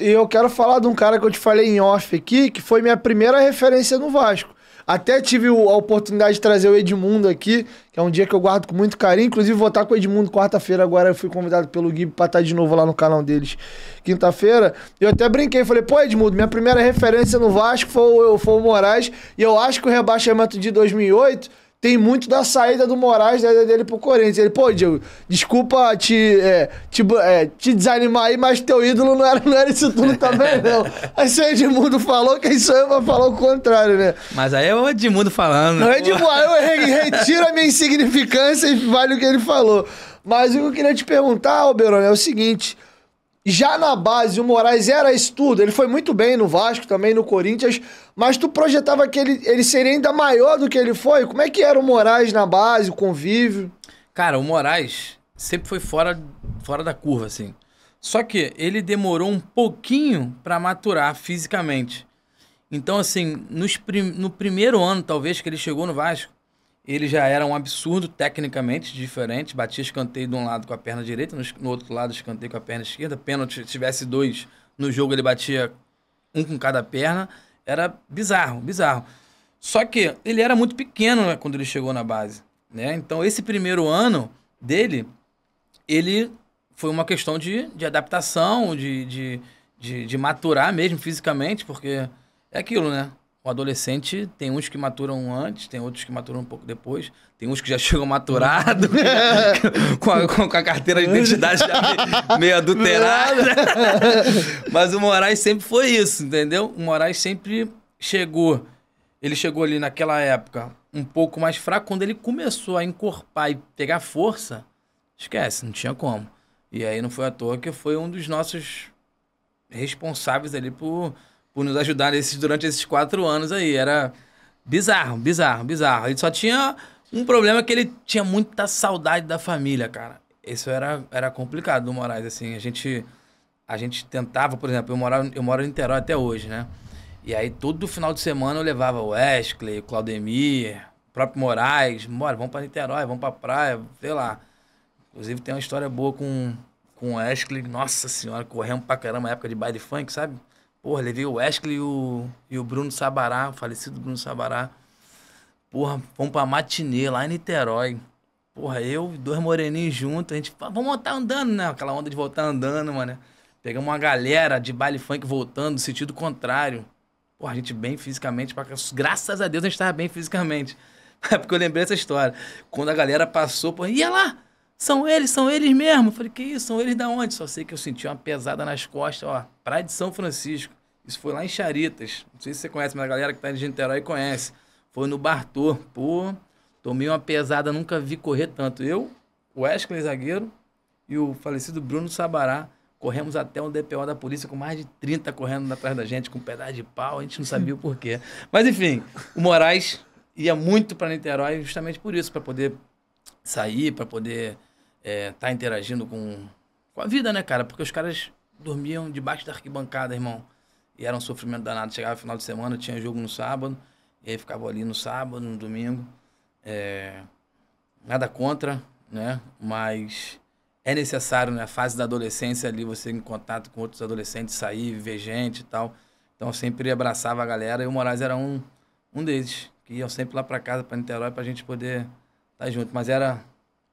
e eu quero falar de um cara que eu te falei em off aqui, que foi minha primeira referência no Vasco. Até tive a oportunidade de trazer o Edmundo aqui, que é um dia que eu guardo com muito carinho. Inclusive, vou estar com o Edmundo quarta-feira. Agora eu fui convidado pelo Gui para estar de novo lá no canal deles quinta-feira. Eu até brinquei, falei, pô, Edmundo, minha primeira referência no Vasco foi, foi o Moraes. E eu acho que o rebaixamento de 2008 tem muito da saída do Moraes, da dele pro Corinthians. Ele, pô, Diego, desculpa te, é, te, é, te, desanimar aí, mas teu ídolo não era, não era isso tudo também, não. Aí se o Edmundo falou, quem sou eu pra falar o contrário, né? Mas aí é o Edmundo falando. Não, Edmundo, aí eu retiro a minha insignificância e vale o que ele falou. Mas o que eu queria te perguntar, Alberone, é o seguinte... Já na base, o Moraes era isso tudo. Ele foi muito bem no Vasco, também no Corinthians, mas tu projetava que ele, ele seria ainda maior do que ele foi? Como é que era o Moraes na base, o convívio? Cara, o Moraes sempre foi fora, fora da curva, assim. Só que ele demorou um pouquinho para maturar fisicamente. Então, assim, nos prim no primeiro ano, talvez, que ele chegou no Vasco, ele já era um absurdo tecnicamente diferente, batia escanteio de um lado com a perna direita, no, outro lado escanteio com a perna esquerda. Pênalti, se tivesse dois no jogo, ele batia um com cada perna. Era bizarro, bizarro. Só que ele era muito pequeno né, quando ele chegou na base. Né? Então, esse primeiro ano dele, ele foi uma questão de, de adaptação, de, de, de, de maturar mesmo fisicamente, porque é aquilo, né? O adolescente tem uns que maturam antes, tem outros que maturam um pouco depois, tem uns que já chegam maturado, com, a, com, a, carteira de identidade meio, meio adulterada. Mas o Moraes sempre foi isso, entendeu? O Moraes sempre chegou. Ele chegou ali naquela época um pouco mais fraco. Quando ele começou a encorpar e pegar força, esquece, não tinha como. E aí não foi à toa que foi um dos nossos responsáveis ali por por nos ajudar durante esses quatro anos aí. Era bizarro, bizarro, bizarro. Ele só tinha um problema que ele tinha muita saudade da família, cara. Isso era, era complicado do Moraes, assim. A gente, a gente tentava, por exemplo, eu, moro eu moro em Niterói até hoje, né? E aí todo final de semana eu levava o Wesley, o Claudemir, o próprio Moraes. mora vamos para Niterói, vamos para praia, sei lá. Inclusive tem uma história boa com, com o Wesley. Nossa senhora, corremos pra caramba na época de baile funk, sabe? Porra, levei o Wesley e o, e o Bruno Sabará, o falecido Bruno Sabará. Porra, vamos pra matinê lá em Niterói. Porra, eu e dois moreninhos juntos, a gente, vamos voltar andando, né? Aquela onda de voltar andando, mano. Pegamos uma galera de baile funk voltando, no sentido contrário. Porra, a gente bem fisicamente, pra... graças a Deus a gente tava bem fisicamente. É Porque eu lembrei essa história. Quando a galera passou, porra, ia lá! São eles, são eles mesmo. Eu falei, que isso? São eles da onde? Só sei que eu senti uma pesada nas costas, ó. Praia de São Francisco. Isso foi lá em Charitas. Não sei se você conhece, mas a galera que tá em Niterói conhece. Foi no Bartô. Pô, tomei uma pesada, nunca vi correr tanto. Eu, o Wesley, zagueiro, e o falecido Bruno Sabará. Corremos até um DPO da polícia com mais de 30 correndo atrás da gente, com um pedaço de pau, a gente não sabia o porquê. Mas enfim, o Moraes ia muito para Niterói justamente por isso, para poder sair, para poder é, tá interagindo com, com a vida, né, cara? Porque os caras dormiam debaixo da arquibancada, irmão. E era um sofrimento danado. Chegava no final de semana, tinha jogo no sábado, e aí ficava ali no sábado, no domingo. É, nada contra, né? Mas é necessário, né? A fase da adolescência ali, você em contato com outros adolescentes, sair, ver gente e tal. Então eu sempre abraçava a galera e o Moraes era um, um deles, que iam sempre lá para casa, para Niterói, pra gente poder estar tá junto. Mas era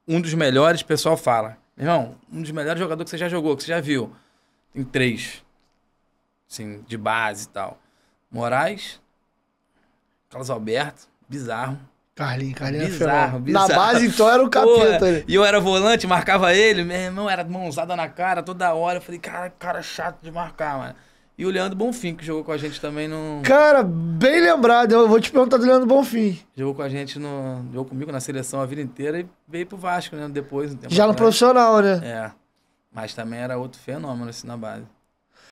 um dos melhores, o pessoal fala. Irmão, um dos melhores jogadores que você já jogou, que você já viu. Tem três. Assim, de base e tal. Moraes, Carlos Alberto, bizarro. Carlinho, Carlinho bizarro, bizarro. Na base, então, era o capeta. E eu era volante, marcava ele, meu irmão, era mãozada na cara toda hora. Eu falei, cara, cara chato de marcar, mano. E o Leandro Bonfim, que jogou com a gente também no. Cara, bem lembrado. Eu vou te perguntar do Leandro Bonfim. Jogou com a gente no. Jogou comigo na seleção a vida inteira e veio pro Vasco, né? Depois. Um Já no profissional, né? É. Mas também era outro fenômeno assim na base.